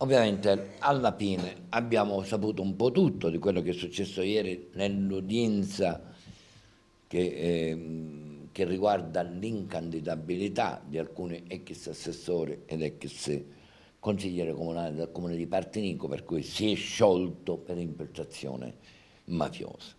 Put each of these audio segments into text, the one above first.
Ovviamente alla fine abbiamo saputo un po' tutto di quello che è successo ieri nell'udienza che, eh, che riguarda l'incandidabilità di alcuni ex assessori ed ex consigliere comunale del comune di Partinico per cui si è sciolto per impostazione mafiosa.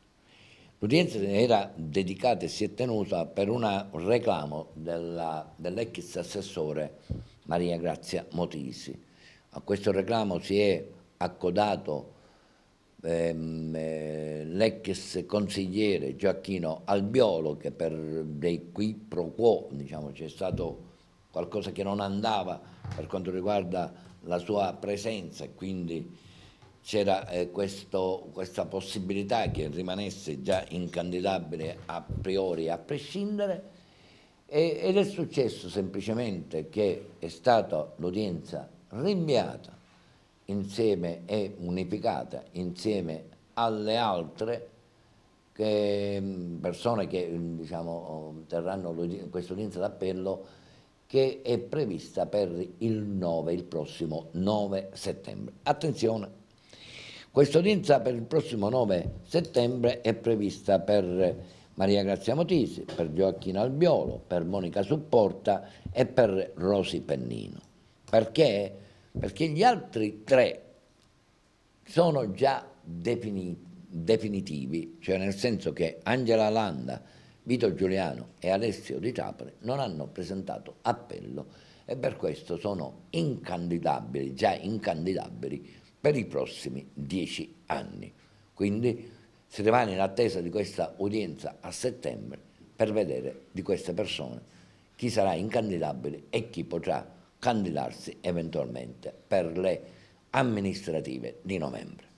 L'udienza era dedicata e si è tenuta per un reclamo dell'ex assessore Maria Grazia Motisi a questo reclamo si è accodato ehm, eh, l'ex consigliere Gioacchino Albiolo che per dei qui pro quo diciamo, c'è stato qualcosa che non andava per quanto riguarda la sua presenza e quindi c'era eh, questa possibilità che rimanesse già incandidabile a priori a prescindere e, ed è successo semplicemente che è stata l'udienza rinviata insieme e unificata insieme alle altre che, mm, persone che mm, diciamo, mm, terranno questa udienza d'appello che è prevista per il 9, il prossimo 9 settembre. Attenzione, questa udienza per il prossimo 9 settembre è prevista per Maria Grazia Motisi, per Gioacchino Albiolo, per Monica Supporta e per Rosi Pennino. Perché? perché gli altri tre sono già defini definitivi, cioè nel senso che Angela Landa, Vito Giuliano e Alessio Di Trapani non hanno presentato appello e per questo sono incandidabili, già incandidabili per i prossimi dieci anni. Quindi si rimane in attesa di questa udienza a settembre per vedere di queste persone chi sarà incandidabile e chi potrà candidarsi eventualmente per le amministrative di novembre.